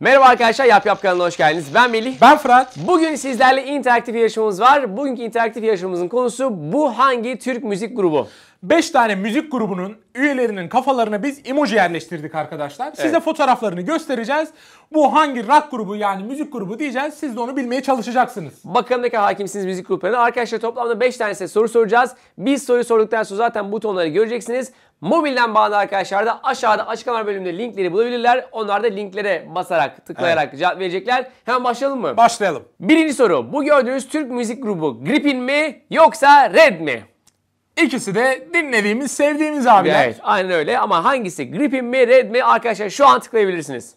Merhaba arkadaşlar, Yap Yap kanalına hoş geldiniz. Ben Melih. Ben Fırat. Bugün sizlerle interaktif yarışmamız var. Bugünkü interaktif yarışmamızın konusu bu hangi Türk müzik grubu? 5 tane müzik grubunun üyelerinin kafalarına biz emoji yerleştirdik arkadaşlar. Size Evet. fotoğraflarını göstereceğiz. Bu hangi rock grubu yani müzik grubu diyeceğiz. Siz de onu bilmeye çalışacaksınız. Bakalım ne kadar hakimsiniz müzik gruplarına. Arkadaşlar toplamda 5 tane size soru soracağız. Biz soru sorduktan sonra zaten butonları göreceksiniz. Mobilden bağlı arkadaşlar da aşağıda açıklama bölümünde linkleri bulabilirler. Onlar da linklere basarak, tıklayarak evet. cevap verecekler. Hemen başlayalım mı? Başlayalım. Birinci soru. Bu gördüğünüz Türk müzik grubu Gripin mi yoksa Red mi? İkisi de dinlediğimiz, sevdiğimiz abiler. Evet, aynen öyle. Ama hangisi? Gripin mi, Red mi? Arkadaşlar şu an tıklayabilirsiniz.